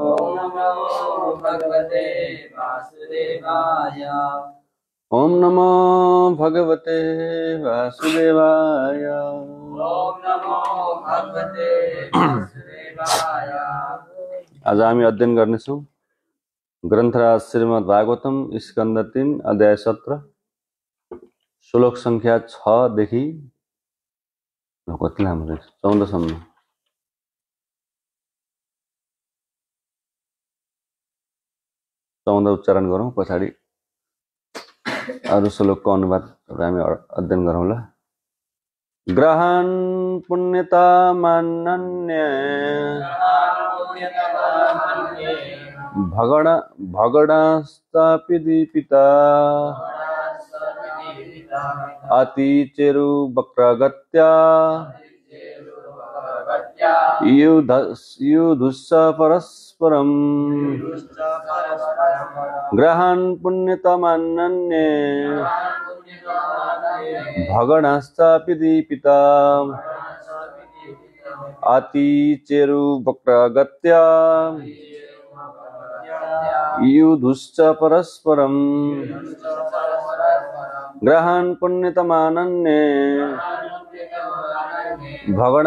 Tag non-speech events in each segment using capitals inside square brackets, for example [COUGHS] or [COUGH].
ओम नमो भगवते वासुदेवाय ओम नमो भगवते आज हम अध्ययन करने ग्रंथराज श्रीमद भागवतम स्कंद तीन अध्याय सत्र श्लोक संख्या छदेखि कति लामो रहेछ चौध उच्चारण गरौँ पछाडि अरू श्लोकको अनुवाद हामी अध्ययन गरौँ ल ग्रहण पुण्यता मानन्य भगड अति चेरु वक्रगत्या युधुस्स परस्परम् ग्रहान् पुण्यतमानन्ये भगणश्चापि दीपिता अतिचेरुवक्रगत्या युधुश्च परस्परम् ग्रहान् पुण्यतमानन्ये भगण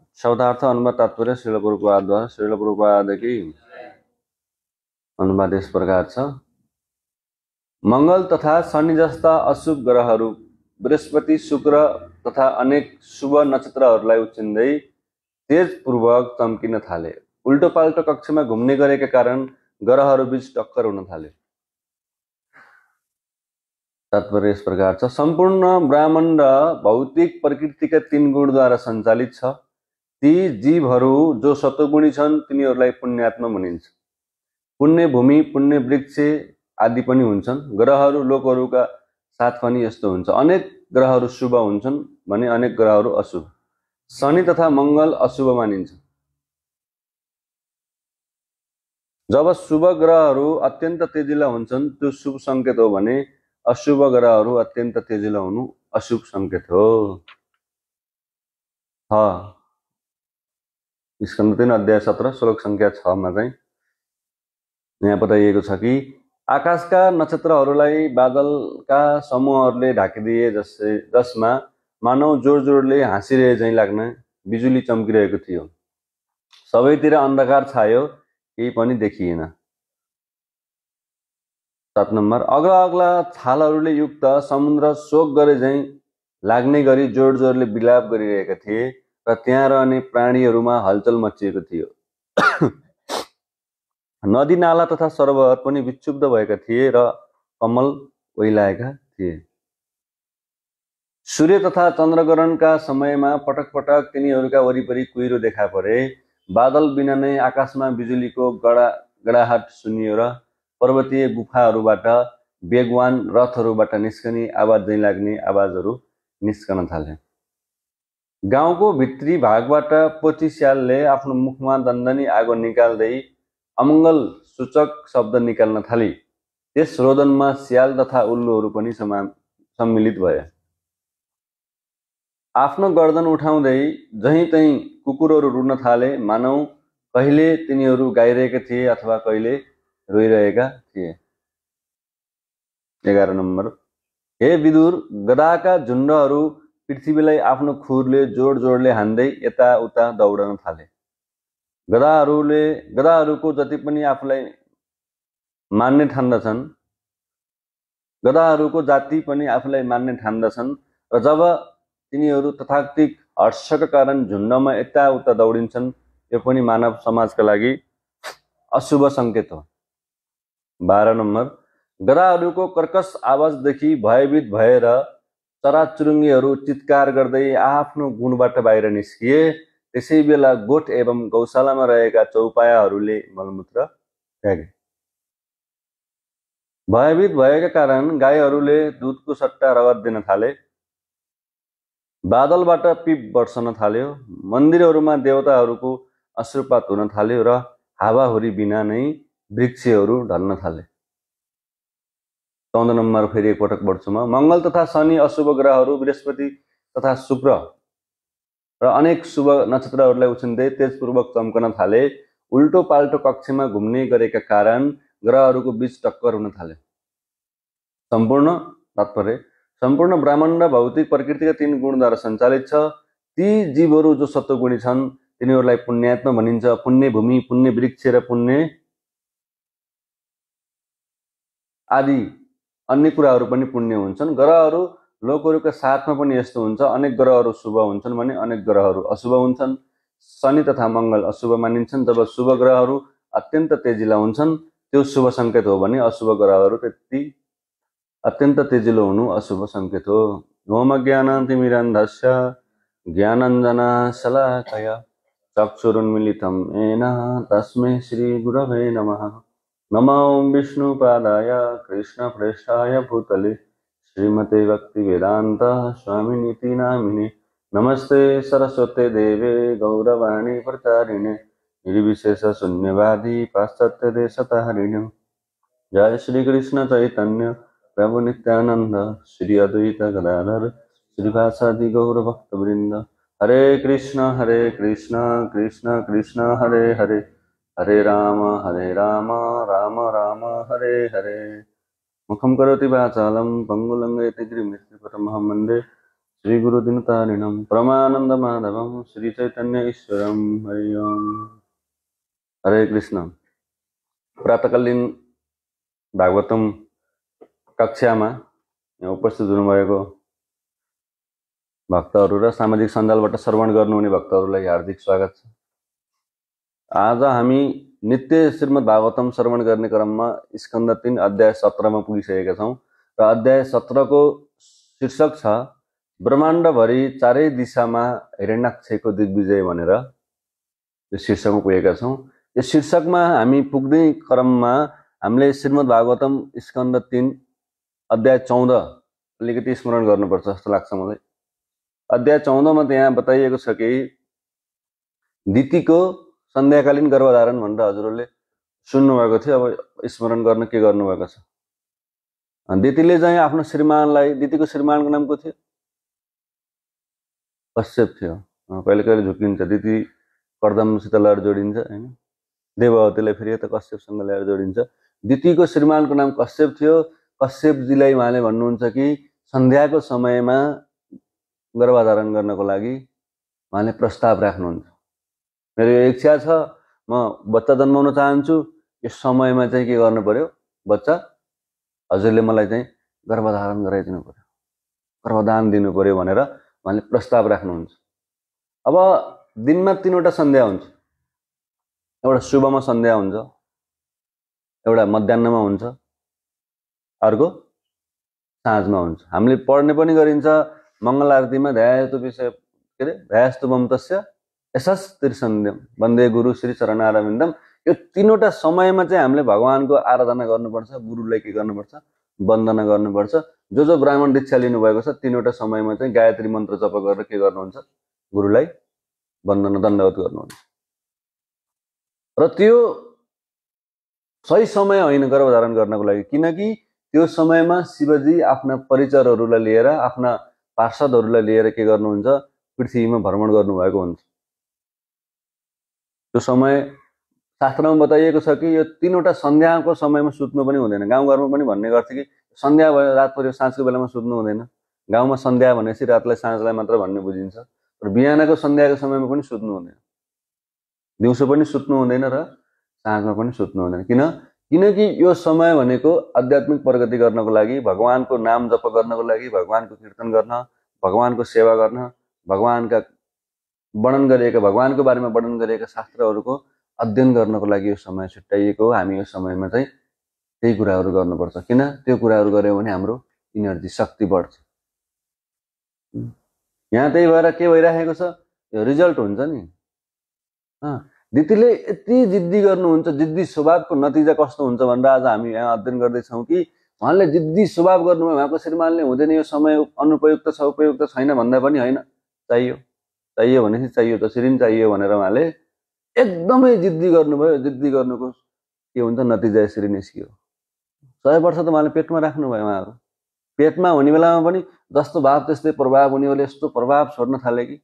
शब्दार्थ अनुवाद तात्पर्य श्रील प्रभुपादद्वारा श्रील प्रभुपादकी अनुवाद यस प्रकार छ मङ्गल तथा शनि जस्ता अशुभ ग्रहहरू बृहस्पति शुक्र तथा अनेक शुभ नक्षत्रहरूलाई उछिन्दै तेजपूर्वक तम्किन थाले उल्टो पाल्टो कक्षमा घुम्ने गरेका कारण ग्रहहरू बिच टक्कर हुन थाले तात्पर्य यस प्रकार छ सम्पूर्ण ब्राह्मण र भौतिक प्रकृतिका तीन गुणद्वारा सञ्चालित छ ती जीवहरू जो सतगुणी छन् तिनीहरूलाई पुण्यात्मा भनिन्छ पुण्य भूमि पुण्य वृक्ष आदि पनि हुन्छन् ग्रहहरू लोकहरूका साथ पनि यस्तो हुन्छ अनेक ग्रहहरू शुभ हुन्छन् भने अनेक ग्रहहरू अशुभ शनि तथा मङ्गल अशुभ मानिन्छ जब शुभ ग्रहहरू अत्यन्त तेजिला हुन्छन् त्यो शुभ सङ्केत हो भने अशुभ ग्रहहरू अत्यन्त तेजिला हुनु अशुभ सङ्केत हो स्कन्द तिन अध्याय सत्र श्लोक सङ्ख्या छमा चाहिँ यहाँ बताइएको छ कि आकाशका नक्षत्रहरूलाई बादलका समूहहरूले ढाकिदिए जसै जसमा मानव जोड जोडले हाँसिरहे झैँ लाग्न बिजुली चम्किरहेको थियो सबैतिर अन्धकार छायो केही पनि देखिएन सात नम्बर अग्ला अग्ला छालहरूले युक्त समुद्र शोक गरे झैँ लाग्ने गरी जोड जोडले बिलाप गरिरहेका थिए र त्यहाँ रहने प्राणीहरूमा हलचल मचिएको थियो नदी नाला तथा सरोवर पनि विक्षुब्ध भएका थिए र कमल ओइलाएका थिए सूर्य तथा चन्द्रग्रहणका समयमा पटक पटक तिनीहरूका वरिपरि कुहिरो देखा परे बादल बिना नै आकाशमा बिजुलीको गडा गडाहट सुनियो र पर्वतीय गुफाहरूबाट बेगवान रथहरूबाट निस्कने आवाज लाग्ने आवाजहरू निस्कन थाले गाउँको भित्री भागबाट स्यालले आफ्नो मुखमा दन्दनी आगो निकाल्दै अमङ्गल सूचक शब्द निकाल्न थाले त्यस रोदनमा स्याल तथा उल्लुहरू पनि समा सम्मिलित भए आफ्नो गर्दन उठाउँदै जहीँ तहीँ कुकुरहरू रुन थाले मानौ कहिले तिनीहरू गाइरहेका थिए अथवा कहिले रोइरहेका थिए एघार नम्बर हे विदुर गदाका झुन्डहरू पृथ्वीलाई आफ्नो खुरले जोड जोडले हान्दै यताउता दौडन थाले गदाहरूले गदाहरूको जति पनि आफूलाई मान्ने ठान्दछन् गदाहरूको जाति पनि आफूलाई मान्ने ठान्दछन् र जब तिनीहरू तथाक्तिक हर्षका कारण झुन्डमा यताउता दौडिन्छन् यो पनि मानव समाजका लागि अशुभ सङ्केत हो बाह्र नम्बर गदाहरूको कर्कस आवाजदेखि भयभीत भएर चराचुरुङ्गीहरू चितकार गर्दै आफ्नो गुणबाट बाहिर निस्किए त्यसै बेला गोठ एवं गौशालामा रहेका चौपायाहरूले मलमूत्र फ्याँके भयभीत भएका कारण गाईहरूले दुधको सट्टा रगत दिन थाले बादलबाट पिप बर्सन थाल्यो मन्दिरहरूमा देवताहरूको अश्रुपात हुन थाल्यो र हावाहुरी बिना नै वृक्षहरू ढल्न थाले चौध नम्बर फेरि एकपटक बढ्छु म मङ्गल तथा शनि अशुभ ग्रहहरू बृहस्पति तथा शुक्र र अनेक शुभ नक्षत्रहरूलाई उछिन्दै तेजपूर्वक चम्कन थाले उल्टो पाल्टो कक्षमा घुम्ने गरेका कारण ग्रहहरूको बिच टक्कर हुन थाले सम्पूर्ण तात्पर्य सम्पूर्ण ब्राह्मण र भौतिक प्रकृतिका तीन गुणद्वारा सञ्चालित छ ती जीवहरू जो सत्वगुणी छन् तिनीहरूलाई पुण्यात्मा भनिन्छ पुण्य भूमि पुण्य वृक्ष र पुण्य आदि अन्य कुराहरू पनि पुण्य हुन्छन् ग्रहहरू लोकहरूको साथमा पनि यस्तो हुन्छ अनेक ग्रहहरू शुभ हुन्छन् भने अनेक ग्रहहरू अशुभ हुन्छन् शनि तथा मङ्गल अशुभ मानिन्छन् जब शुभ ग्रहहरू अत्यन्त तेजिला हुन्छन् त्यो शुभ सङ्केत हो भने अशुभ ग्रहहरू त्यति अत्यन्त तेजिलो हुनु अशुभ सङ्केत हो होम ज्ञान तिमिरन्धस्य ज्ञानञ्जना शलाकया चक्षुरुन्मिलितम् एना तस्मै श्री गुरवे नमः नमां विष्णुपादाय कृष्णप्रेष्ठाय भूतले श्रीमते भक्तिवेदान्तः स्वामिनीति नामिने नमस्ते सरस्वते देवे गौरवाणी प्रचारिणे निर्विशेषशून्यवादी पाश्चात्यदेशतहरिणं जय श्रीकृष्णचैतन्य प्रभु नित्यानन्द श्री अद्वैत गदाधर श्रीभासादि गौरभक्तवृन्द हरे कृष्ण हरे कृष्ण कृष्ण कृष्ण हरे हरे हरे राम हरे राम राम राम हरे हरे मुखं करोति वाचालं पङ्गुलङ्गयति गिरिमित्रिपतमहं वन्दे श्रीगुरुदिनतारिणं परमानन्दमाधवं श्रीचैतन्य ईश्वरं हरि ओम् हरे कृष्ण प्रातकालीन भागवतम कक्षामा उपस्थित हुनुभएको भक्तहरू र सामाजिक सञ्जालबाट श्रवण गर्नुहुने भक्तहरूलाई हार्दिक स्वागत छ आज हामी नित्य श्रीमद् भागवतम श्रवण गर्ने क्रममा स्कन्द तिन अध्याय सत्रमा पुगिसकेका छौँ र अध्याय सत्रको शीर्षक छ ब्रह्माण्डभरि चारै दिशामा हिरण्यक्षको दिग्विजय भनेर यो शीर्षकमा पुगेका छौँ यो शीर्षकमा हामी पुग्ने क्रममा हामीले श्रीमद् भागवतम स्कन्द तिन अध्याय चौध अलिकति स्मरण गर्नुपर्छ जस्तो लाग्छ मलाई अध्याय चौधमा त्यहाँ बताइएको छ कि दितीको सन्ध्याकालीन गर्भधारण भनेर हजुरहरूले सुन्नुभएको थियो अब स्मरण गर्न के गर्नुभएको छ दिदीले चाहिँ आफ्नो श्रीमानलाई दिदीको श्रीमानको नाम को थियो कश्यप थियो कहिले कहिले झुकिन्छ दिदी कर्दमसित लगाएर जोडिन्छ होइन देववतीलाई फेरि यता कश्यपसँग ल्याएर जोडिन्छ दिदीको श्रीमानको नाम कश्यप थियो कश्यपजीलाई उहाँले भन्नुहुन्छ कि सन्ध्याको समयमा गर्भाधारण गर्नको लागि उहाँले प्रस्ताव राख्नुहुन्छ मेरो यो इच्छा छ म बच्चा जन्माउन चाहन्छु यो समयमा चाहिँ के गर्नु पऱ्यो बच्चा हजुरले मलाई चाहिँ गर्भधारण गराइदिनु पऱ्यो गर्भदान दिनु पऱ्यो भनेर उहाँले प्रस्ताव राख्नुहुन्छ अब दिनमा तिनवटा सन्ध्या हुन्छ एउटा शुभमा सन्ध्या हुन्छ एउटा मध्याहमा हुन्छ अर्को साँझमा हुन्छ हामीले पढ्ने पनि गरिन्छ मङ्गल आरतीमा ध्यायस्तु विषय के अरे ध्यायस्तु मम तस्य यसस त्रिसन्ध्यम वन्दे गुरु श्री चरणारविन्दम यो तिनवटा समयमा चाहिँ हामीले भगवान्को आराधना गर्नुपर्छ गुरुलाई के गर्नुपर्छ वन्दना गर्नुपर्छ जो जो ब्राह्मण दीक्षा लिनुभएको छ तिनवटा समयमा चाहिँ गायत्री मन्त्र जप गरेर के गर्नुहुन्छ गुरुलाई वन्दना दण्डवत गर्नुहुन्छ र त्यो सही समय होइन धारण गर्नको लागि किनकि त्यो समयमा शिवजी आफ्ना परिचरहरूलाई लिएर आफ्ना पार्षदहरूलाई लिएर के गर्नुहुन्छ पृथ्वीमा भ्रमण गर्नुभएको हुन्छ यो समय शास्त्रमा बताइएको छ कि यो तिनवटा सन्ध्याको समयमा सुत्नु पनि हुँदैन गाउँघरमा पनि भन्ने गर्थ्यो कि सन्ध्या भयो रात पऱ्यो साँझको बेलामा सुत्नु हुँदैन गाउँमा सन्ध्या भनेपछि रातलाई साँझलाई मात्र भन्ने बुझिन्छ र बिहानको सन्ध्याको समयमा पनि सुत्नु हुँदैन दिउँसो पनि सुत्नु हुँदैन र साँझमा पनि सुत्नु हुँदैन किन किनकि यो समय भनेको आध्यात्मिक प्रगति गर्नको लागि भगवान्को नाम जप गर्नको लागि भगवान्को कीर्तन गर्न भगवान्को सेवा गर्न भगवान्का वर्णन गरिएका भगवान्को बारेमा वर्णन गरिएका शास्त्रहरूको अध्ययन गर्नको लागि यो समय छुट्याइएको हो हामी यो समयमा चाहिँ त्यही कुराहरू गर्नुपर्छ किन त्यो कुराहरू गऱ्यौँ भने हाम्रो इनर्जी शक्ति बढ्छ यहाँ त्यही भएर के भइराखेको छ यो रिजल्ट हुन्छ नि दिदीले यति जिद्दी गर्नुहुन्छ जिद्दी स्वभावको नतिजा कस्तो हुन्छ भनेर आज हामी यहाँ अध्ययन गर्दैछौँ कि उहाँले जिद्दी स्वभाव गर्नुभयो उहाँको श्रीमानले हुँदैन यो समय अनुपयुक्त छ उपयुक्त छैन भन्दा पनि होइन चाहियो चाहियो चाहिँ चाहियो त्यसरी पनि चाहियो भनेर उहाँले एकदमै जिद्दी गर्नुभयो जिद्दी गर्नुको के हुन्छ नतिजा यसरी निस्कियो सय वर्ष त उहाँले पेटमा राख्नुभयो उहाँहरू पेटमा हुने बेलामा पनि जस्तो भाव त्यस्तै प्रभाव उनीहरूले यस्तो प्रभाव छोड्न थाले कि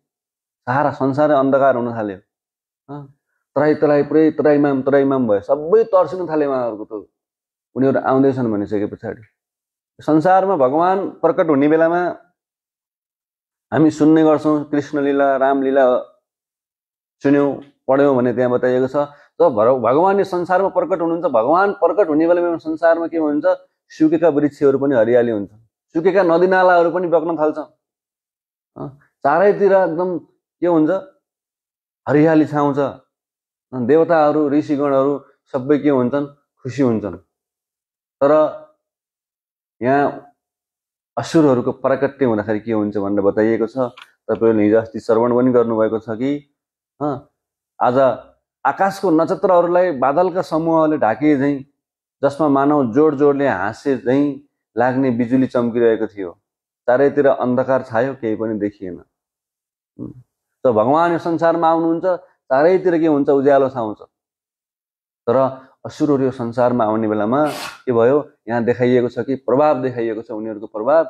सारा संसारै अन्धकार हुन थाल्यो तराई तराई पुरै तराईमाम तराईमाम भयो सबै तर्सिन थाले उहाँहरूको त उनीहरू आउँदैछन् भनिसके पछाडि संसारमा भगवान् प्रकट हुने बेलामा हामी सुन्ने गर्छौँ कृष्णलीला रामलीला सुन्यौँ पढ्यौँ भने त्यहाँ बताइएको छ त भर भगवान् संसारमा प्रकट हुनुहुन्छ भगवान् प्रकट हुने बेलामा संसारमा के हुन्छ सुकेका वृक्षहरू पनि हरियाली हुन्छ सुकेका नदीनालाहरू पनि बग्न थाल्छ चारैतिर एकदम के हुन्छ हरियाली छाउँछ देवताहरू ऋषिगणहरू सबै के हुन्छन् खुसी हुन्छन् तर यहाँ असुरहरूको प्राकट्य हुँदाखेरि के हुन्छ भनेर बताइएको छ तपाईँहरूले हिजो अस्ति श्रवण पनि गर्नुभएको छ कि आज आकाशको नक्षत्रहरूलाई बादलका समूहले ढाके झैँ जसमा मानव जोड जोडले हाँसे झैँ लाग्ने बिजुली चम्किरहेको थियो चारैतिर अन्धकार छायो केही पनि देखिएन त भगवान् यो संसारमा आउनुहुन्छ चारैतिर के हुन्छ उज्यालो छाउँछ तर असुरहरू यो संसारमा आउने बेलामा के भयो यहाँ देखाइएको छ कि प्रभाव देखाइएको छ उनीहरूको प्रभाव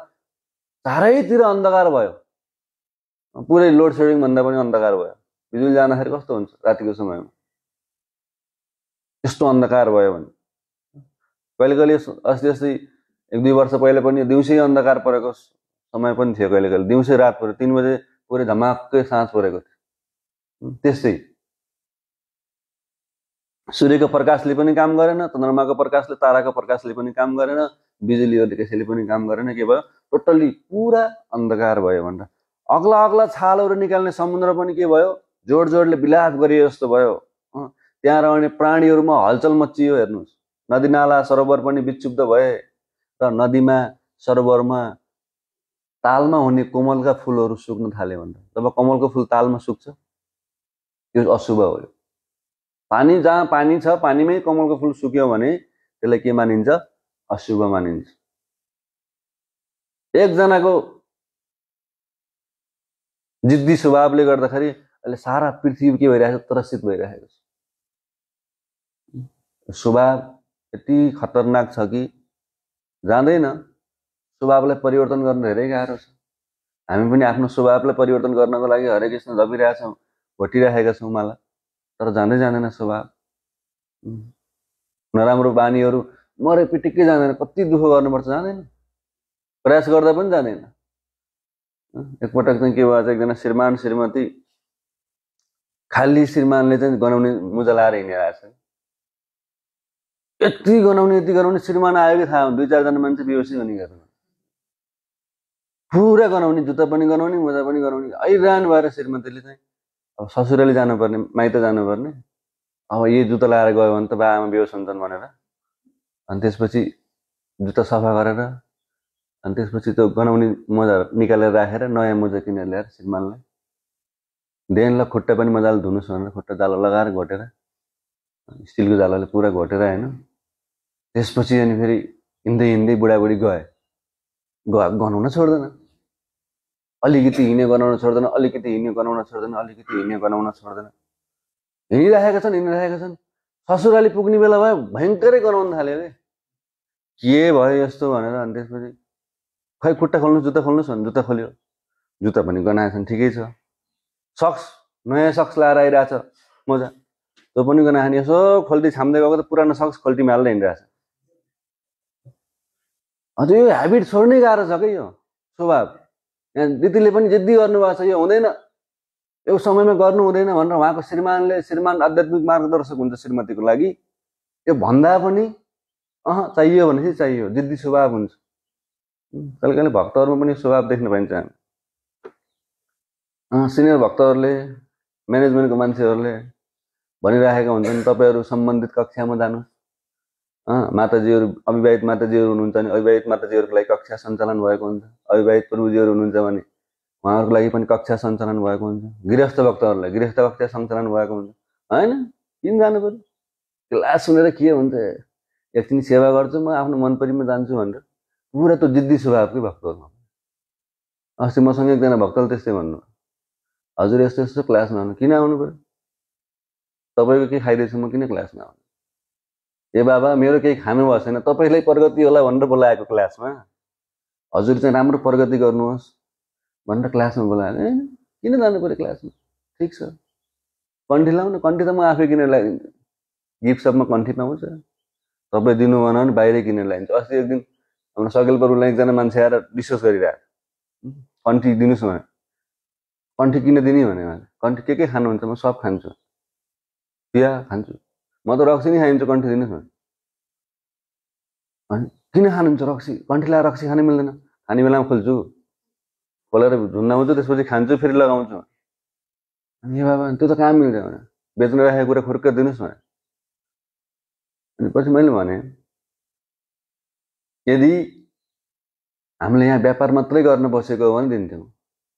चारैतिर अन्धकार भयो पुरै लोड सेडिङ भन्दा पनि अन्धकार भयो बिजुली जाँदाखेरि कस्तो हुन्छ रातिको समयमा यस्तो अन्धकार भयो भने कहिले कहिले अस्ति अस्ति एक दुई वर्ष पहिले पनि दिउँसै अन्धकार परेको समय पनि थियो कहिले कहिले दिउँसै रात पऱ्यो तिन बजे पुरै धमाक्कै साँझ परेको थियो त्यस्तै सूर्यको प्रकाशले पनि काम गरेन चन्द्रमाको प्रकाशले ताराको प्रकाशले पनि काम गरेन बिजुलीहरूले कसैले पनि काम गरेन के भयो टोटल्ली पुरा अन्धकार भयो भनेर अग्ला अग्ला छालहरू निकाल्ने समुद्र पनि के भयो जोड जोडले विलाप गरियो जस्तो भयो त्यहाँ रहने प्राणीहरूमा हलचल मचियो हेर्नुहोस् नदी नाला सरोवर पनि विक्षुब्ध भए र नदीमा सरोवरमा तालमा हुने कोमलका फुलहरू सुक्न थाल्यो भनेर जब कमलको फुल तालमा सुक्छ त्यो अशुभ हो पानी जहाँ पानी छ पानीमै कमलको फुल सुक्यो भने त्यसलाई के मानिन्छ अशुभ मानिन्छ एकजनाको जिद्दी स्वभावले गर्दाखेरि अहिले सारा पृथ्वी के भइरहेको छ त्रसित भइरहेको छ स्वभाव यति खतरनाक छ कि जाँदैन स्वभावलाई परिवर्तन गर्न धेरै गाह्रो छ हामी पनि आफ्नो स्वभावलाई परिवर्तन गर्नको लागि हरेक कृष्ण दबिरहेछौँ भोटिरहेका छौँ मलाई तर जाँदै जाँदैन स्वभाव नराम्रो बानीहरू मरे पिटिक्कै जाँदैन कति दुःख गर्नुपर्छ जाँदैन प्रयास गर्दा पनि जाँदैन एकपटक चाहिँ के भयो चाहिँ एकजना श्रीमान श्रीमती खाली श्रीमानले चाहिँ गनाउने मुजा लाएर हिँडेर आएछ यति गनाउने यति गनाउने श्रीमान आयो कि थाहा दुई चारजना मान्छे बेहोसी हुने गर्नु पुरा गनाउने जुत्ता पनि गनाउने मुजा पनि गनाउने हैरान भएर श्रीमतीले चाहिँ अब ससुराली जानुपर्ने माइत जानुपर्ने अब यही जुत्ता लगाएर गयो भने त बा आमा बेहोस हुन्छन् भनेर अनि त्यसपछि जुत्ता सफा गरेर अनि त्यसपछि त्यो गनाउने मोजा निकालेर राखेर नयाँ मोजा किनेर ल्याएर श्रीमानलाई देनलाई खुट्टा पनि मजाले धुनुहोस् भनेर खुट्टा जालो लगाएर घोटेर स्टिलको जालोले पुरा घोटेर होइन त्यसपछि अनि फेरि हिँड्दै हिँड्दै बुढाबुढी गए गनाउन छोड्दैन अलिकति हिँड्ने गनाउन छोड्दैन अलिकति हिँड्ने गनाउन छोड्दैन अलिकति हिँड्ने गनाउन छोड्दैन हिँडिरहेका छन् हिँडिरहेका छन् ससुराली पुग्ने बेला भयो भयङ्करै गनाउन थाल्यो अरे के भयो यस्तो भनेर अनि त्यसपछि खै खुट्टा खोल्नु जुत्ता खोल्नुहोस् भने जुत्ता खोल्यो जुत्ता पनि गनाएछन् ठिकै छ सक्स नयाँ सक्स लाएर आइरहेछ मजा त्यो पनि गनाएछन् यसो खोल्टी छाम्दै गएको त पुरानो सक्स खोल्टीमा माल्दै हिँडिरहेछ अन्त यो हेबिट छोड्नै गाह्रो छ कि यो स्वभाव यहाँ दिदीले पनि जिद्दी गर्नुभएको छ यो हुँदैन यो समयमा गर्नु हुँदैन भनेर उहाँको श्रीमानले श्रीमान आध्यात्मिक मार्गदर्शक हुन्छ श्रीमतीको लागि यो भन्दा पनि अह चाहियो भने चाहिँ चाहियो जिद्दी स्वभाव हुन्छ कहिले कहिले भक्तहरूमा पनि स्वभाव देख्न पाइन्छ हामी सिनियर भक्तहरूले म्यानेजमेन्टको मान्छेहरूले भनिराखेका हुन्छन् तपाईँहरू सम्बन्धित कक्षामा जानुहोस् माताजीहरू अविवाहित माताजीहरू हुनुहुन्छ भने अविवाहित माताजीहरूको लागि कक्षा सञ्चालन भएको हुन्छ अविवाहित प्रभुजीहरू हुनुहुन्छ भने उहाँहरूको लागि पनि कक्षा सञ्चालन भएको हुन्छ गृहस्थ भक्तहरूलाई गृहस्थ कक्षा सञ्चालन भएको हुन्छ होइन किन जानु पऱ्यो क्लास सुनेर के हुन्छ एकछिन सेवा गर्छु म आफ्नो मनपरीमा जान्छु भनेर पुरा त्यो जिद्दी स्वभावकै भक्तहरूमा अस्ति मसँग एकजना भक्तले त्यस्तै भन्नु हजुर यस्तो यस्तो क्लासमा आउनु किन आउनु पऱ्यो तपाईँको के खाइदिएछु म किन क्लासमा आउनु ए बाबा मेरो केही खानु भएको छैन तपाईँलाई प्रगति होला भनेर बोलाएको क्लासमा हजुर चाहिँ राम्रो प्रगति गर्नुहोस् भनेर क्लासमा बोलाएर किन जानु पऱ्यो क्लासमा ठिक छ कन्ठी लाउनु कन्ठी त म आफै किनेर लगाइदिन्छु गिफ्ट सपमा कन्ठी पाउँछ तपाईँ दिनु भएन भने बाहिरै किनेर लगाइदिन्छु अस्ति एक दिन हाम्रो सकेल पर्वलाई एकजना मान्छे आएर डिस्कस गरिरहेको कन्ठी दिनुहोस् उहाँ कन्ठी किन दिने भने कन्ठी के के खानुहुन्छ म सब खान्छु बिहा खान्छु म त रक्सी नै खाइन्छु कन्ठी दिनुहोस् न होइन किन खानुहुन्छ रक्सी कन्ठी लगाएर रक्सी खानै मिल्दैन खाने बेलामा खोल्छु खोलेर झुन्नाउँछु त्यसपछि खान्छु फेरि लगाउँछु अनि ए बाबा त्यो त कहाँ मिल्छ भने बेच्न राखेको कुरा खुर्क दिनुहोस् भने अनि पछि मैले भने यदि हामीले यहाँ व्यापार मात्रै गर्न बसेको हो भने दिन्थ्यौँ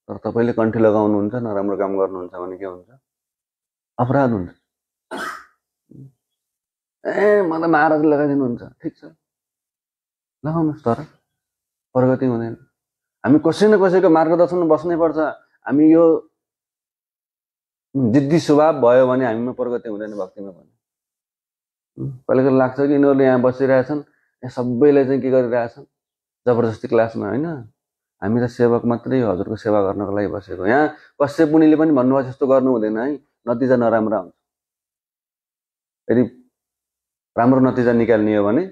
तर तपाईँले कन्ठी लगाउनुहुन्छ नराम्रो काम गर्नुहुन्छ भने के हुन्छ अपराध हुन्छ ए मलाई महाराज लगाइदिनुहुन्छ ठिक छ लगाउनुहोस् तर प्रगति हुँदैन हामी कसै न कसैको मार्गदर्शनमा बस्नै पर्छ हामी यो जिद्दी स्वभाव भयो भने हामीमा प्रगति हुँदैन भक्तिमा भने कहिले कहिले लाग्छ कि यिनीहरूले यहाँ बसिरहेछन् यहाँ सबैले चाहिँ के गरिरहेछन् जबरजस्ती क्लासमा होइन हामी त सेवक मात्रै हजुरको सेवा गर्नको लागि बसेको यहाँ कसै पुणीले पनि भन्नुभयो जस्तो गर्नु हुँदैन है नतिजा नराम्रा हुन्छ यदि राम्रो नतिजा निकाल्ने हो भने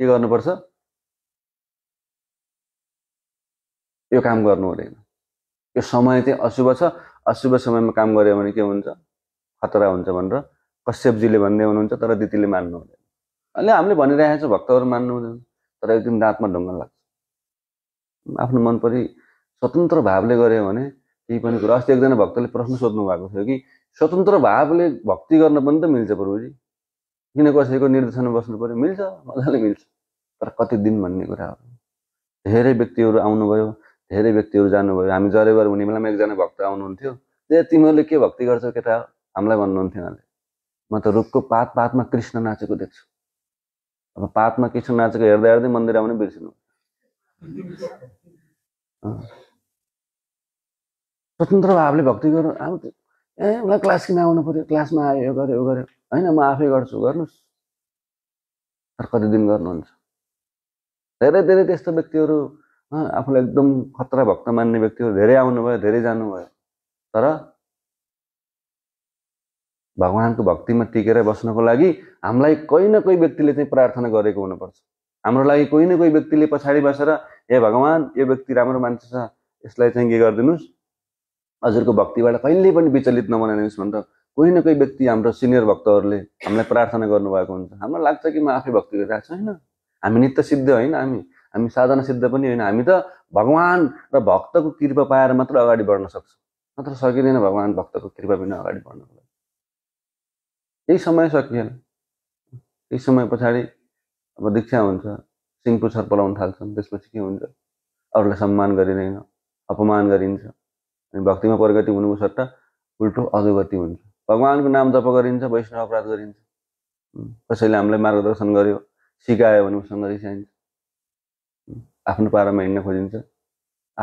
के गर्नुपर्छ यो काम गर्नु हुँदैन यो समय चाहिँ अशुभ छ अशुभ समयमा काम गऱ्यो भने के हुन्छ खतरा हुन्छ भनेर कश्यपजीले भन्दै हुनुहुन्छ तर दिदीले मान्नु हुँदैन अहिले हामीले भनिरहेको छ भक्तहरू मान्नु हुँदैन तर एक दिन ढुङ्गा लाग्छ आफ्नो मनपरि स्वतन्त्र भावले गऱ्यो भने केही पनि कुरा अस्ति एकजना भक्तले प्रश्न सोध्नु भएको थियो कि स्वतन्त्र भावले भक्ति गर्न पनि त मिल्छ प्रभुजी किन कसैको निर्देशनमा बस्नु पऱ्यो मिल्छ मजाले मिल्छ तर कति दिन भन्ने कुरा हो धेरै व्यक्तिहरू आउनुभयो धेरै व्यक्तिहरू जानुभयो हामी जरेवर हुने बेलामा एकजना भक्त आउनुहुन्थ्यो ए तिमीहरूले के भक्ति गर्छौ केटा हामीलाई भन्नुहुन्थ्यो उहाँले म त रुखको पात पातमा कृष्ण नाचेको देख्छु अब पातमा कृष्ण नाचेको हेर्दा हेर्दै मन्दिर आउने बिर्सिनु स्वतन्त्र भावले भक्ति गर्नु अब ए उसलाई क्लास किन आउनु पऱ्यो क्लासमा आयो यो गर्यो यो गर्यो होइन म आफै गर्छु गर्नुहोस् अरू कति दिन गर्नुहुन्छ धेरै धेरै त्यस्तो व्यक्तिहरू आफूलाई एकदम खतरा भक्त मान्ने व्यक्तिहरू धेरै आउनुभयो धेरै जानुभयो तर भगवान्को भक्तिमा टिकेर बस्नको लागि हामीलाई कोही न कोही व्यक्तिले चाहिँ प्रार्थना गरेको हुनुपर्छ हाम्रो लागि कोही न कोही व्यक्तिले पछाडि बसेर ए भगवान् यो व्यक्ति राम्रो मान्छे छ यसलाई चाहिँ के गरिदिनुहोस् हजुरको भक्तिबाट कहिल्यै पनि विचलित नबनाइदिनुहोस् भनेर कोही न कोही व्यक्ति हाम्रो सिनियर भक्तहरूले हामीलाई प्रार्थना गर्नुभएको हुन्छ हामीलाई लाग्छ कि म आफै भक्ति गरिरहेको छु होइन हामी नित्य सिद्ध होइन हामी हामी साधना सिद्ध पनि होइन हामी त भगवान् र भक्तको कृपा पाएर मात्र अगाडि बढ्न सक्छौँ नत्र सकिँदैन भगवान् भक्तको कृपा बिना अगाडि बढ्नको लागि केही समय सकिएन केही समय पछाडि अब दीक्षा हुन्छ सिङ्पुछर पलाउन थाल्छन् त्यसपछि के हुन्छ अरूलाई सम्मान गरिँदैन अपमान गरिन्छ अनि भक्तिमा प्रगति हुनुको सट्टा उल्टो अधोगति हुन्छ भगवान्को नाम जप गरिन्छ वैष्णव अपराध गरिन्छ कसैले हामीलाई मार्गदर्शन गर्यो सिकायो भने उसँग रिसाइन्छ आफ्नो पारामा हिँड्न खोजिन्छ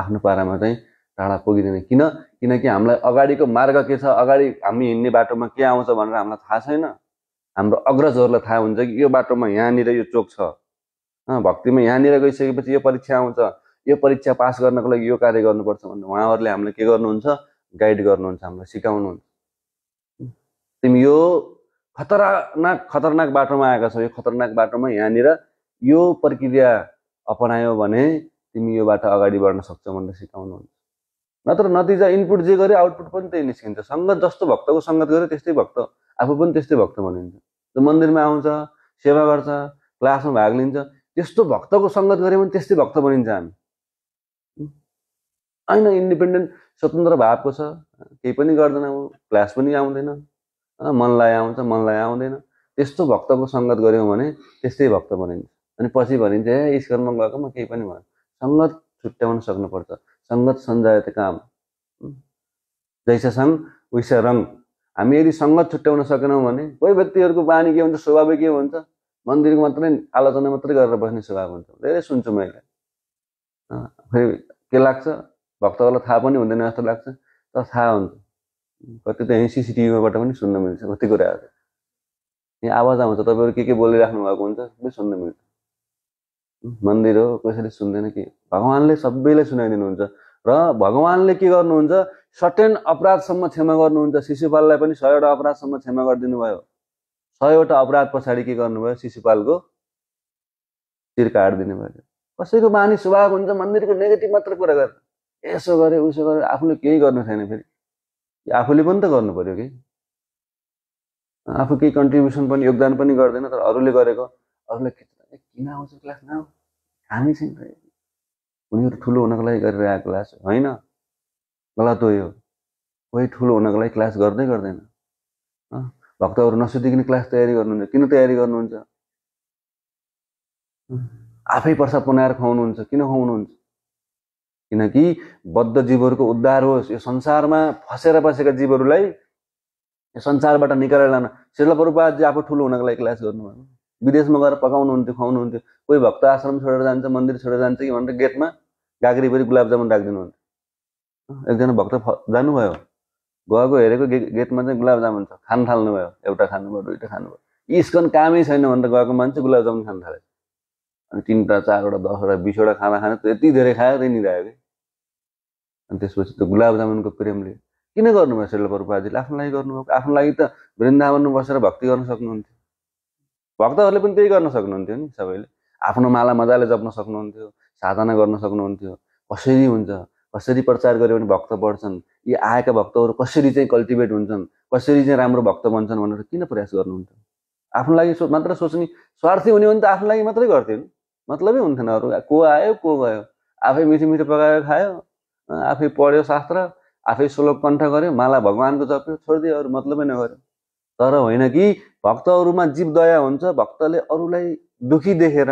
आफ्नो पारामा चाहिँ टाढा पुगिँदैन किन किनकि हामीलाई अगाडिको मार्ग के छ अगाडि हामी हिँड्ने बाटोमा के आउँछ भनेर हामीलाई थाहा छैन हाम्रो अग्रजहरूलाई थाहा हुन्छ कि यो बाटोमा यहाँनिर यो चोक छ भक्तिमा यहाँनिर गइसकेपछि यो परीक्षा आउँछ यो परीक्षा पास गर्नको लागि यो कार्य गर्नुपर्छ भन्नु उहाँहरूले हामीलाई के गर्नुहुन्छ गाइड गर्नुहुन्छ हामीलाई सिकाउनुहुन्छ तिमी यो खतरनाक खतरनाक बाटोमा आएका छौ यो खतरनाक बाटोमा यहाँनिर यो प्रक्रिया अपनायो भने तिमी यो बाटो अगाडि बढ्न सक्छौ भनेर सिकाउनुहुन्छ नत्र नतिजा इनपुट जे गर्यो आउटपुट पनि त्यही निस्किन्छ सङ्गत जस्तो भक्तको सङ्गत गर्यो त्यस्तै भक्त आफू पनि त्यस्तै भक्त भनिन्छ त्यो मन्दिरमा आउँछ सेवा गर्छ क्लासमा भाग लिन्छ त्यस्तो भक्तको सङ्गत गऱ्यो भने त्यस्तै भक्त बनिन्छ हामी होइन इन्डिपेन्डेन्ट स्वतन्त्र भावको छ केही पनि गर्दैन ऊ क्लास पनि आउँदैन मनलाई आउँछ मनलाई आउँदैन त्यस्तो भक्तको सङ्गत गऱ्यौँ भने त्यस्तै भक्त बनिन्छ अनि पछि भनिन्छ ए स्कर्म गएको म केही पनि भएन सङ्गत छुट्याउन सक्नुपर्छ सङ्गत त काम जैसा सङ्घ उस रङ हामी यदि सङ्गत छुट्याउन सकेनौँ भने कोही व्यक्तिहरूको बानी के हुन्छ स्वभावै के हुन्छ मन्दिरको मात्रै आलोचना मात्रै गरेर बस्ने स्वभाव हुन्छ धेरै सुन्छु मैले फेरि के लाग्छ भक्तहरूलाई थाहा पनि हुँदैन जस्तो लाग्छ तर थाहा हुन्छ कति त यहीँ सिसिटिभीबाट पनि सुन्न मिल्छ कति कुराहरू यहाँ आवाज आउँछ तपाईँहरू के के बोलिराख्नु भएको हुन्छ सबै सुन्न मिल्छ मन्दिर हो कसैले सुन्दैन कि भगवान्ले सबैलाई सुनाइदिनुहुन्छ र भगवान्ले के गर्नुहुन्छ सटेन अपराधसम्म क्षमा गर्नुहुन्छ शिशुपाललाई पनि सयवटा अपराधसम्म क्षमा गरिदिनु भयो सयवटा अपराध पछाडि के गर्नुभयो शिशुपालको शिर काटिदिनु भयो कसैको बानी स्वभाव हुन्छ मन्दिरको नेगेटिभ मात्र कुरा गर्छ यसो गरेँ उसो गरेँ आफूले केही गर्नु छैन फेरि आफूले पनि त गर्नु पऱ्यो कि आफू केही कन्ट्रिब्युसन पनि योगदान पनि गर्दैन तर अरूले गरेको अरूलाई किन आउँछ क्लास न हामी छैन उनीहरू ठुलो हुनको लागि गरिरहेको आएको क्लास होइन गलत हो यो कोही ठुलो हुनको लागि क्लास गर्दै गर्दैन भक्तहरू नसुधिकन क्लास तयारी गर्नुहुन्छ किन तयारी गर्नुहुन्छ आफै प्रसाद बनाएर खुवाउनुहुन्छ किन खुवाउनुहुन्छ किनकि बद्ध जीवहरूको उद्धार होस् यो संसारमा फसेर बसेका जीवहरूलाई यो संसारबाट निकालेर लान शिलपरूपाजी आफू ठुलो हुनको लागि क्लास गर्नुभयो विदेशमा गएर पकाउनुहुन्थ्यो खुवाउनुहुन्थ्यो कोही भक्त आश्रम छोडेर जान्छ मन्दिर छोडेर जान्छ कि भनेर गेटमा गाग्रीभरि गुलाबजामुन राखिदिनुहुन्थ्यो एकजना भक्त जानुभयो गएको हेरेको गे गेटमा चाहिँ गुलाब जामुन छ खान थाल्नुभयो एउटा खानुभयो दुइटा खानुभयो इस्कन कामै छैन भनेर गएको मान्छे गुलाब जामुन खान थालेको अनि तिनवटा चारवटा दसवटा बिसवटा खाना खाने त यति धेरै खायो नि रह्यो कि अनि त्यसपछि त गुलाब जामुनको प्रेमले किन गर्नुभयो श्रील प्रभुपाजीले आफ्नो लागि गर्नुभएको आफ्नो लागि त वृन्दावनमा बसेर भक्ति गर्न सक्नुहुन्थ्यो भक्तहरूले पनि त्यही गर्न सक्नुहुन्थ्यो नि सबैले आफ्नो माला मजाले जप्न सक्नुहुन्थ्यो साधना गर्न सक्नुहुन्थ्यो कसरी हुन्छ कसरी प्रचार गऱ्यो भने भक्त बढ्छन् यी आएका भक्तहरू कसरी चाहिँ कल्टिभेट हुन्छन् कसरी चाहिँ राम्रो भक्त बन्छन् भनेर किन प्रयास गर्नुहुन्छ आफ्नो लागि मात्र सोच्ने स्वार्थी हुने हो भने त आफ्नो लागि मात्रै गर्थ्यो नि मतलबै हुन्थेन अरू को आयो को गयो आफै मिठो मिठो पकाएर खायो आफै पढ्यो शास्त्र आफै श्लोक कण्ठ गर्यो माला भगवान्को जप्यो छोडिदियो अरू मतलबै नगर्यो तर होइन कि भक्तहरूमा जीव दया हुन्छ भक्तले अरूलाई दुखी देखेर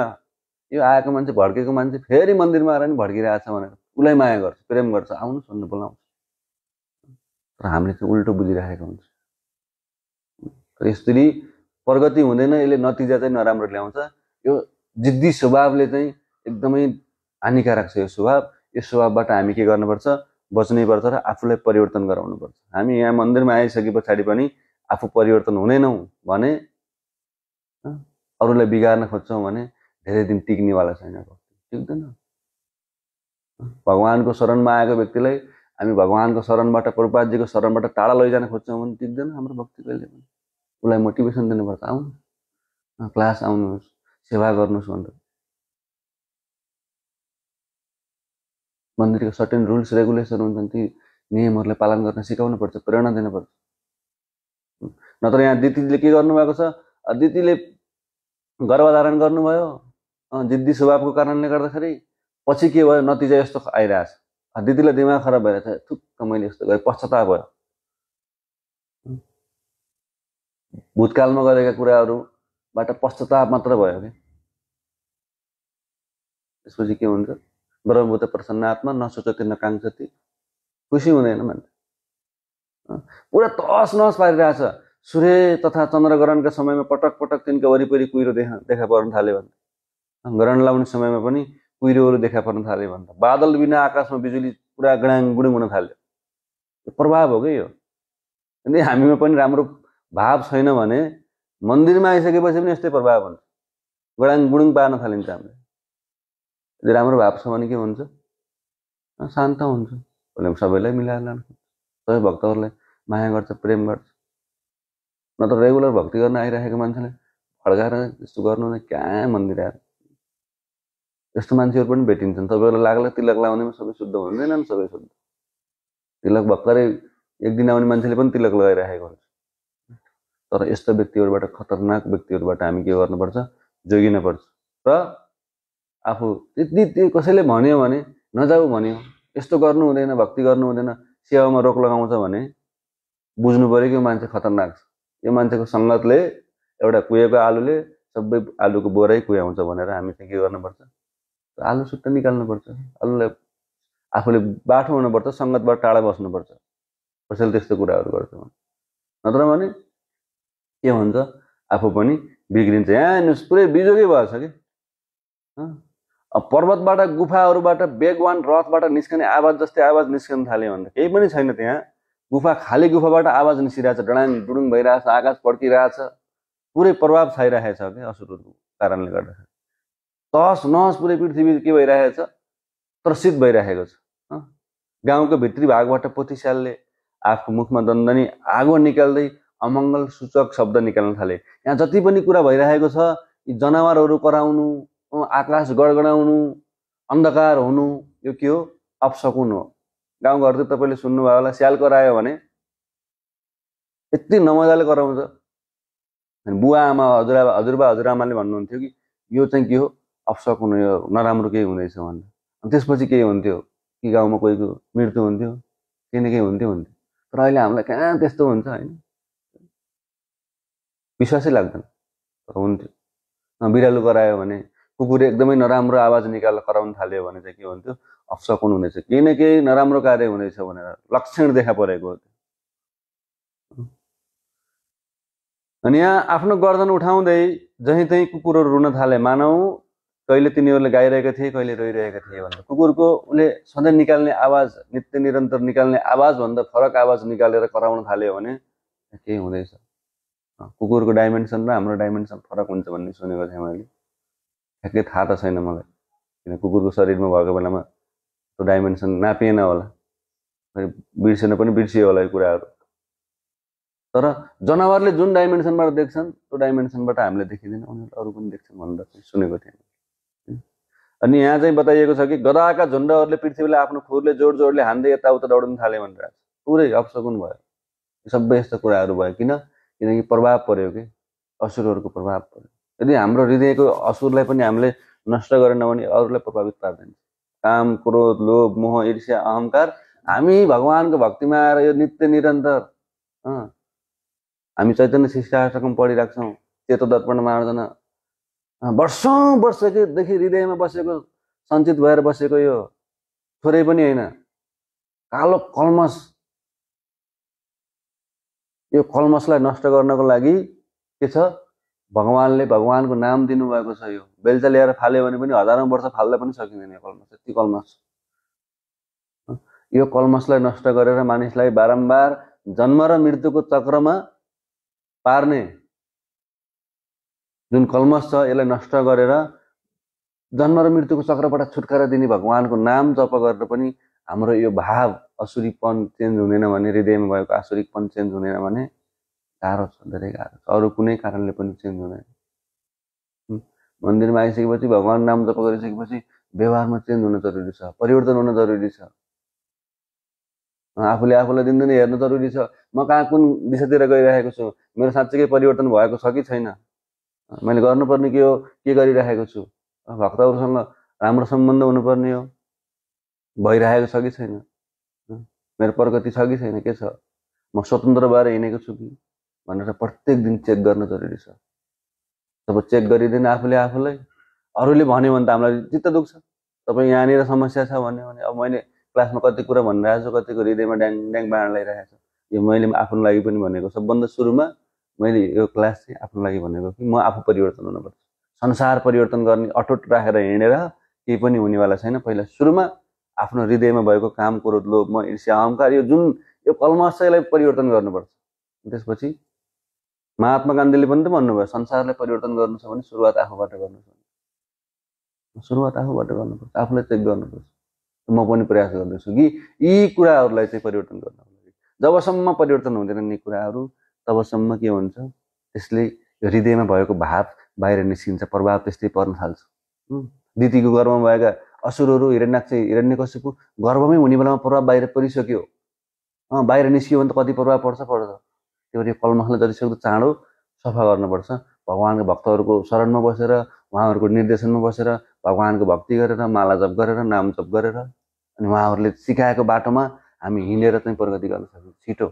यो आएको मान्छे भड्केको मान्छे फेरि मन्दिरमा आएर नि भड्किरहेछ भनेर उसलाई माया गर्छ प्रेम गर्छ आउनु भन्नु बोलाउँछ तर हामीले चाहिँ उल्टो बुझिराखेको हुन्छ यसरी प्रगति हुँदैन यसले नतिजा चाहिँ नराम्रो ल्याउँछ यो जिद्दी स्वभावले चाहिँ एकदमै हानिकारक छ यो स्वभाव यो स्वभावबाट हामी के गर्नुपर्छ बच्नैपर्छ र आफूलाई परिवर्तन गराउनुपर्छ हामी यहाँ मन्दिरमा आइसके पछाडि पनि आफू परिवर्तन हुँदैनौँ भने अरूलाई बिगार्न खोज्छौँ भने धेरै दिन टिक्नेवाला छैन भक्ति टिक्दैन भगवान्को शरणमा आएको व्यक्तिलाई हामी भगवान्को शरणबाट प्रपातजीको शरणबाट टाढा लैजान खोज्छौँ भने टिक्दैन हाम्रो भक्ति कहिले पनि उसलाई मोटिभेसन दिनुपर्छ आउनु क्लास आउनुहोस् सेवा गर्नुहोस् भनेर मन्दिरको सर्टेन रुल्स रेगुलेसन हुन्छन् ती नियमहरूलाई पालन गर्न सिकाउनु पर्छ प्रेरणा दिनुपर्छ नत्र यहाँ दिदीले के गर्नुभएको छ दिदीले गर्भधारण गर्नुभयो दिदी स्वभावको कारणले गर्दाखेरि पछि के भयो नतिजा यस्तो आइरहेछ दिदीलाई दिमाग खराब भएर थुक्क मैले यस्तो गरेँ पश्चता भयो भूतकालमा गरेका कुराहरू बाट पश्चाताप मात्र भयो क्या त्यसपछि के हुन्छ ब्रह्मबुद्ध प्रसन्न आत्मा नकाङ्क्ष त्यो खुसी हुँदैन मान्छे पुरा तस नस पारिरहेछ सूर्य तथा चन्द्रग्रहणका समयमा पटक पटक तिनको वरिपरि कुहिरो देखा देखा पर्न थाल्यो भने ग्रहण लाउने समयमा पनि कुहिरोहरू देखा पर्न थाल्यो भन्दा बादल बिना आकाशमा बिजुली पुरा गडाङ गुडुङ हुन थाल्यो प्रभाव हो क्या यो अनि हामीमा पनि राम्रो भाव छैन भने मन्दिरमा आइसकेपछि पनि यस्तै प्रभाव हुन्छ गोडाङ गुडुङ पार्न थालिन्छ हामीले यदि राम्रो भएको छ भने के हुन्छ शान्त हुन्छ भोलि सबैलाई मिलाएर लान्छ सबै भक्तहरूलाई माया गर्छ प्रेम गर्छ नत्र रेगुलर भक्ति गर्न आइरहेको मान्छेले फड्काएर त्यस्तो गर्नु नै कहाँ मन्दिर आएर यस्तो मान्छेहरू पनि भेटिन्छन् तपाईँहरूलाई लाग्ला तिलक लगाउनेमा सबै शुद्ध हुँदैनन् सबै शुद्ध तिलक भर्खरै एक दिन आउने मान्छेले पनि तिलक लगाइरहेको हुन्छ तर यस्तो व्यक्तिहरूबाट खतरनाक व्यक्तिहरूबाट हामी के गर्नुपर्छ जोगिनुपर्छ र आफू त्यति कसैले भन्यो भने नजाऊ भन्यो यस्तो गर्नु हुँदैन भक्ति गर्नु हुँदैन सेवामा रोक लगाउँछ भने बुझ्नु पऱ्यो कि यो मान्छे खतरनाक छ यो मान्छेको सङ्गतले एउटा कुहिएको आलुले सबै आलुको बोरै कुहाउँछ भनेर हामी चाहिँ के गर्नुपर्छ आलु सुत्ता निकाल्नुपर्छ आलुलाई आफूले बाठो हुनुपर्छ सङ्गतबाट टाढा बस्नुपर्छ कसैले त्यस्तो कुराहरू गर्छ नत्र भने के हुन्छ आफू पनि बिग्रिन्छ यहाँ हेर्नुहोस् पुरै बिजोगै भएछ कि पर्वतबाट गुफाहरूबाट बेगवान रथबाट निस्कने आवाज जस्तै आवाज निस्कन थाल्यो भने केही पनि छैन त्यहाँ गुफा खाली गुफाबाट आवाज निस्किरहेछ डडाङ डुडुङ भइरहेछ आकाश पड्किरहेछ पुरै प्रभाव छाइरहेछ कि असुरहरूको कारणले गर्दाखेरि तहस नहस पुरै पृथ्वी के भइरहेछ त्रसित भइरहेको छ गाउँको भित्री भागबाट पोथिस्यालले आफू मुखमा दन्दनी आगो निकाल्दै अमङ्गल सूचक शब्द निकाल्न थाले यहाँ जति पनि कुरा भइरहेको छ यी जनावरहरू कराउनु आकाश गडगडाउनु अन्धकार हुनु यो के हो अपसकुन हो गाउँघर चाहिँ तपाईँले सुन्नुभयो होला स्याल करायो भने यति नमजाले कराउँछ बुवा आमा हजुरबा हजुरबा हजुरआमाले भन्नुहुन्थ्यो कि यो चाहिँ के हो अपसकुन यो नराम्रो केही हुँदैछ भनेर अनि त्यसपछि केही हुन्थ्यो कि गाउँमा कोही मृत्यु हुन्थ्यो केही न केही हुन्थ्यो हुन्थ्यो तर अहिले हामीलाई कहाँ त्यस्तो हुन्छ होइन विश्वासै लाग्दैन तर हुन्थ्यो बिरालो करायो भने कुकुर एकदमै नराम्रो आवाज निकालेर कराउन थाल्यो भने चाहिँ के हुन्थ्यो अपसकुन हुनेछ केही न केही नराम्रो कार्य हुनेछ भनेर लक्षण देखा परेको हो अनि यहाँ आफ्नो गर्दन उठाउँदै जहीँ तहीँ कुकुरहरू रुन थाले मानौ कहिले तिनीहरूले गाइरहेका थिए कहिले रोइरहेका थिए भनेर कुकुरको उसले सधैँ निकाल्ने आवाज नित्य निरन्तर निकाल्ने आवाजभन्दा फरक आवाज निकालेर कराउन थाल्यो भने केही हुँदैछ कुकुरको डाइमेन्सन र हाम्रो डाइमेन्सन फरक हुन्छ भन्ने सुनेको थिएँ मैले ठ्याक्कै थाहा त छैन मलाई किन कुकुरको शरीरमा भएको बेलामा त्यो डाइमेन्सन नापिएन होला बिर्सेन पनि बिर्सियो होला यो कुराहरू तर जनावरले जुन डाइमेन्सनबाट देख्छन् त्यो डाइमेन्सनबाट हामीले देखिँदैन उनीहरूले अरू पनि देख्छन् भनेर चाहिँ सुनेको थिएँ अनि यहाँ चाहिँ बताइएको छ कि गदाका झुन्डहरूले पृथ्वीलाई आफ्नो खुरले जोड जोडले हान्दै यताउता दौडनु थाले भनेर पुरै अपसगुन भयो सबै यस्तो कुराहरू भयो किन किनकि प्रभाव पऱ्यो कि असुरहरूको प्रभाव पऱ्यो यदि हाम्रो हृदयको असुरलाई पनि हामीले नष्ट गरेन भने अरूलाई प्रभावित पार्दैन काम क्रोध लोभ मोह ईर्ष्या अहङ्कार हामी भगवान्को भक्तिमा आएर यो नित्य निरन्तर हामी चैतन्य शिष्टाष्टकम पढिरहेको छौँ दर्पण मार्दैन वर्षौँ वर्षदेखि हृदयमा बसेको सञ्चित भएर बसेको यो थोरै पनि होइन कालो कलमस यो कलमसलाई नष्ट गर्नको लागि के छ भगवान्ले भगवान्को नाम दिनुभएको छ यो बेलचा ल्याएर फाल्यो भने पनि हजारौँ वर्ष फाल्दा पनि सकिँदैन यो कलमस यति कलमस यो कलमसलाई नष्ट गरेर मानिसलाई बारम्बार जन्म र मृत्युको चक्रमा पार्ने जुन कलमस छ यसलाई नष्ट गरेर जन्म र मृत्युको चक्रबाट छुटकारा दिने भगवान्को नाम जप गरेर पनि हाम्रो यो भाव असुरीपन चेन्ज हुँदैन भने हृदयमा भएको आसुरीपन चेन्ज हुँदैन भने गाह्रो छ धेरै गाह्रो छ अरू कुनै कारणले पनि चेन्ज हुँदैन मन्दिरमा आइसकेपछि भगवान् नाम जप गरिसकेपछि व्यवहारमा चेन्ज हुन जरुरी छ परिवर्तन हुन जरुरी छ आफूले आफूलाई दिनदिनै हेर्न जरुरी छ म कहाँ कुन दिशातिर गइरहेको छु मेरो साँच्चीकै परिवर्तन भएको छ कि छैन मैले गर्नुपर्ने के हो के गरिरहेको छु भक्तहरूसँग राम्रो सम्बन्ध हुनुपर्ने हो भइरहेको छ कि छैन मेरो प्रगति छ कि छैन के छ म स्वतन्त्र भएर हिँडेको छु कि भनेर प्रत्येक दिन चेक गर्न जरुरी छ जब चेक गरिदिनु आफूले आफूलाई अरूले भन्यो भने त हामीलाई चित्त दुख्छ तपाईँ यहाँनिर समस्या छ भन्यो भने अब मैले क्लासमा कति कुरा भनिरहेको छु कतिको हृदयमा ड्याङ ड्याङ बाँड लगाइरहेको छु यो मैले आफ्नो लागि पनि भनेको सबभन्दा सुरुमा मैले यो क्लास चाहिँ आफ्नो लागि भनेको कि म आफू परिवर्तन हुनुपर्छ संसार परिवर्तन गर्ने अटुट राखेर हिँडेर केही पनि हुनेवाला छैन पहिला सुरुमा आफ्नो हृदयमा भएको काम कुरो लोभ म ईर्ष्या अहङ्कार यो जुन यो कलमाशयलाई परिवर्तन गर्नुपर्छ त्यसपछि महात्मा गान्धीले पनि त भन्नुभयो संसारलाई परिवर्तन गर्नु छ भने सुरुवात आफूबाट गर्नु छ सुरुवात आफूबाट गर्नुपर्छ आफूलाई चेक गर्नुपर्छ म पनि प्रयास गर्दैछु कि यी कुराहरूलाई चाहिँ परिवर्तन गर्नको लागि जबसम्म परिवर्तन हुँदैन यी कुराहरू तबसम्म के हुन्छ त्यसले हृदयमा भएको भाव बाहिर निस्किन्छ प्रभाव त्यस्तै पर्न थाल्छ दिदीको घरमा भएका असुरहरू हिरण्यक्ष हिरण्यकशिपु गर्भमै हुने बेलामा प्रभाव बाहिर परिसक्यो अँ बाहिर निस्कियो भने त कति प्रभाव पर्छ पर्छ त्यो भएर यो कलमखलाई जतिसक्दो चाँडो सफा गर्नुपर्छ भगवान्को भक्तहरूको शरणमा बसेर उहाँहरूको निर्देशनमा बसेर भगवान्को भक्ति गरेर माला जप गरेर नाम जप गरेर अनि उहाँहरूले सिकाएको बाटोमा हामी हिँडेर चाहिँ प्रगति गर्न सक्छौँ छिटो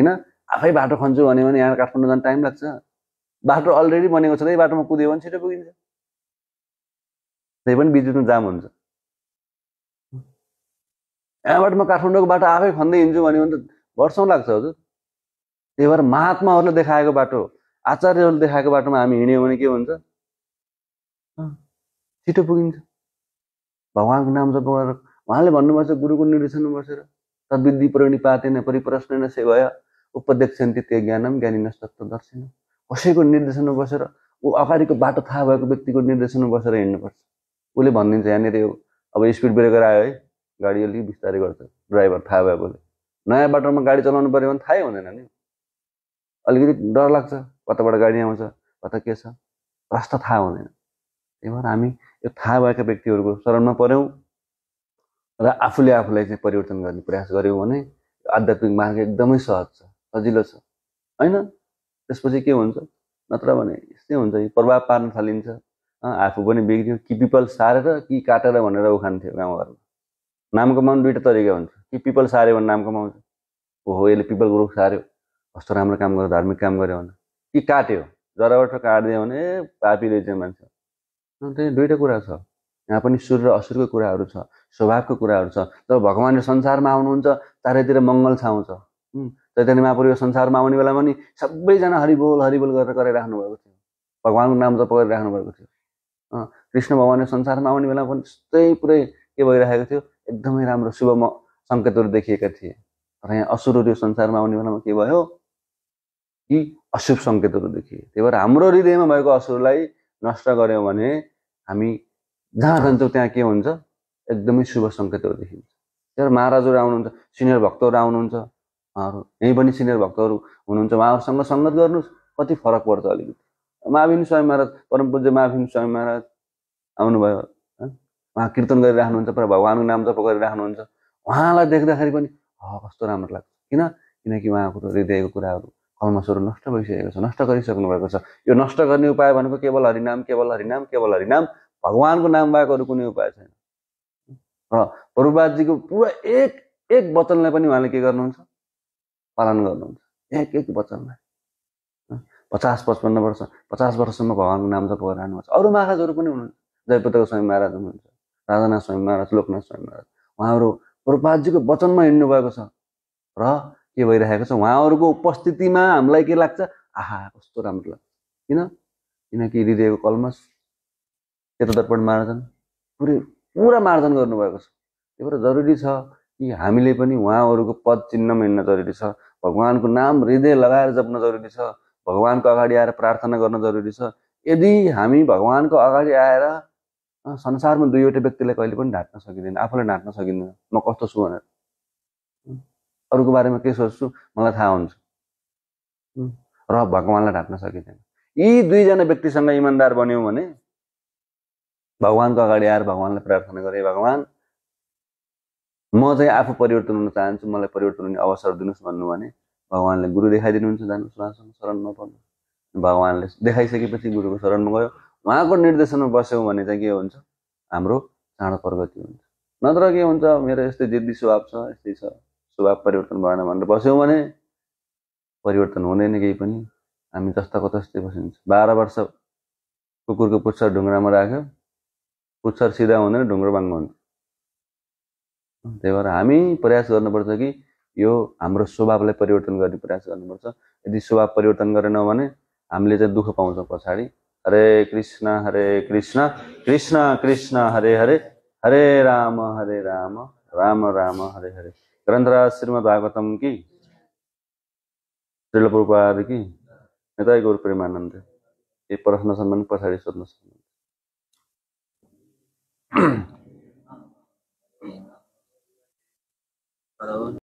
किन आफै बाटो खन्छु भन्यो भने यहाँ काठमाडौँ जान टाइम लाग्छ बाटो अलरेडी बनेको छ त्यही बाटोमा कुद्यो भने छिटो पुगिन्छ त्यही पनि विद्युतमा जाम हुन्छ यहाँबाट म काठमाडौँको बाटो आफै खन्दै हिँड्छु भन्यो भने त वर्षौँ लाग्छ हजुर त्यही भएर महात्माहरूले देखाएको बाटो आचार्यहरूले देखाएको बाटोमा हामी हिँड्यौँ भने के हुन्छ छिटो पुगिन्छ भगवान्को नाम जप गरेर उहाँले भन्नुपर्छ गुरुको निर्देशनमा बसेर तद्विधि परिणी पातेन परिप्रश्न सेवाय उपध्यक्ष त्यो ज्ञानम ज्ञानी नष्टत्व दर्शन कसैको निर्देशनमा बसेर ऊ अगाडिको बाटो थाहा भएको व्यक्तिको निर्देशनमा बसेर हिँड्नुपर्छ उसले भनिदिन्छ यहाँनिर यो अब स्पिड ब्रेकर आयो है गाडी अलिक बिस्तारै गर्छ ड्राइभर थाहा उसले नयाँ बाटोमा गाडी चलाउनु पऱ्यो भने थाहै हुँदैन नि अलिकति डर लाग्छ कताबाट गाडी आउँछ कता के छ रास्ता थाहा हुँदैन त्यही भएर हामी यो थाहा भएका व्यक्तिहरूको शरणमा पऱ्यौँ र आफूले आफूलाई चाहिँ परिवर्तन गर्ने प्रयास गऱ्यौँ भने आध्यात्मिक मार्ग एकदमै सहज छ सजिलो छ होइन त्यसपछि के हुन्छ नत्र भने यस्तै हुन्छ यो प्रभाव पार्न थालिन्छ आफू पनि बिग्रियो कि पिपल सारेर कि काटेर भनेर उखान्थ्यो गाउँघरमा नाम कमाउनु दुइटा तरिका हुन्छ कि पिपल सार्यो भने नाम कमाउँछ हो यसले पिपलको रुख सार्यो कस्तो राम्रो काम गर्यो धार्मिक काम गर्यो भने कि काट्यो जराबाट काटिदियो भने पापी रहेछ मान्छे त्यही दुइटा कुरा छ यहाँ पनि सुर र असुरको कुराहरू छ स्वभावको कुराहरू छ जब भगवान्ले संसारमा आउनुहुन्छ चारैतिर मङ्गल छाउँछ चैतन्य महापुर यो संसारमा आउने बेलामा पनि सबैजना हरिबोल हरिबोल गरेर गराइराख्नु भएको थियो भगवान्को नाम जप गरिराख्नु भएको थियो कृष्ण भगवान् संसारमा आउने बेलामा पनि त्यस्तै पुरै के भइरहेको थियो एकदमै राम्रो शुभ म सङ्केतहरू देखिएका थिए र यहाँ असुरहरू यो संसारमा आउने बेलामा के भयो यी अशुभ सङ्केतहरू देखिए त्यही भएर हाम्रो हृदयमा भएको असुरलाई नष्ट गऱ्यौँ भने हामी जहाँ जान्छौँ त्यहाँ के हुन्छ एकदमै शुभ सङ्केतहरू देखिन्छ त्यही भएर महाराजहरू आउनुहुन्छ सिनियर भक्तहरू आउनुहुन्छ उहाँहरू यहीँ पनि सिनियर भक्तहरू हुनुहुन्छ उहाँहरूसँग सङ्गत गर्नुहोस् कति फरक पर्छ अलिकति महाविन स्वामी महाराज परम पूज्य महाविन स्वामी महाराज आउनुभयो उहाँ कीर्तन गरिराख्नुहुन्छ पर भगवान्को नाम जप गरिराख्नुहुन्छ उहाँलाई देख्दाखेरि पनि ह कस्तो राम्रो लाग्छ किन किनकि उहाँको हृदयको कुराहरू कर्मस्वहरू नष्ट भइसकेको छ नष्ट गरिसक्नु भएको छ यो नष्ट गर्ने उपाय भनेको केवल हरिनाम केवल हरिनाम केवल हरिनाम भगवान्को नाम बाहेक अरू कुनै उपाय छैन र प्रभुबाजीको पुरा एक एक वचनलाई पनि उहाँले के गर्नुहुन्छ पालन गर्नुहुन्छ एक एक वचनलाई पचास पचपन्न वर्ष पचास वर्षसम्म भगवान्को नाम जप गरेर छ अरू महाराजहरू पनि हुनुहुन्छ जयपुत्रको स्वामी महाराज हुनुहुन्छ राजानाथ स्वामी महाराज लोकनाथ स्वामी महाराज उहाँहरू प्रपातजीको वचनमा भएको छ र के भइरहेको छ उहाँहरूको उपस्थितिमा हामीलाई के लाग्छ आहा कस्तो राम्रो लाग्छ किन किनकि हृदयको कलमस यता दर्पण मार्जन पुरै पुरा मार्जन गर्नुभएको छ त्यही भएर जरुरी छ कि हामीले पनि उहाँहरूको पद चिन्हमा हिँड्न जरुरी छ भगवान्को नाम हृदय लगाएर जप्न जरुरी छ भगवान्को अगाडि आएर प्रार्थना गर्न जरुरी छ यदि हामी भगवान्को अगाडि आएर संसारमा दुईवटा व्यक्तिलाई कहिले पनि ढाँट्न सकिँदैन आफूलाई ढाँट्न सकिँदैन म कस्तो छु भनेर अरूको बारेमा के सोच्छु मलाई थाहा हुन्छ र भगवान्लाई ढाँट्न सकिँदैन यी दुईजना व्यक्तिसँग इमान्दार बन्यौँ भने भगवान्को अगाडि आएर भगवान्लाई प्रार्थना गरेँ भगवान् म चाहिँ आफू परिवर्तन हुन चाहन्छु मलाई परिवर्तन हुने अवसर दिनुहोस् भन्नु भने भगवान्ले गुरु देखाइदिनुहुन्छ जानुहोस् उहाँसँग शरणमा पर्नु भगवान्ले देखाइसकेपछि गुरुको शरणमा गयो उहाँको निर्देशनमा बस्यौँ भने चाहिँ के हुन्छ हाम्रो चाँडो प्रगति हुन्छ नत्र के हुन्छ मेरो यस्तै जिद्दी स्वभाव छ यस्तै छ स्वभाव परिवर्तन भएन भनेर बस्यौँ भने परिवर्तन हुँदैन केही पनि हामी जस्ताको तस्तै बसिन्छ बाह्र वर्ष कुकुरको पुच्छर ढुङ्ग्रामा राख्यो पुच्छर सिधा हुँदैन ढुङ्ग्रो बाङ्गो हुन्छ त्यही भएर हामी प्रयास गर्नुपर्छ कि यो हाम्रो स्वभावलाई परिवर्तन गर्ने प्रयास गर्नुपर्छ यदि स्वभाव परिवर्तन गरेनौँ भने हामीले चाहिँ दुःख पाउँछौँ पछाडि हरे कृष्ण हरे कृष्ण कृष्ण कृष्ण हरे हरे हरे राम हरे राम राम राम हरे हरे ग्रन्थराज श्रीमद् भागवतम कि त्रिलपुर कि नेताई गुरु प्रेमानन्द ए प्रश्न छन् भने पछाडि सोध्न सक्नुहुन्छ [COUGHS]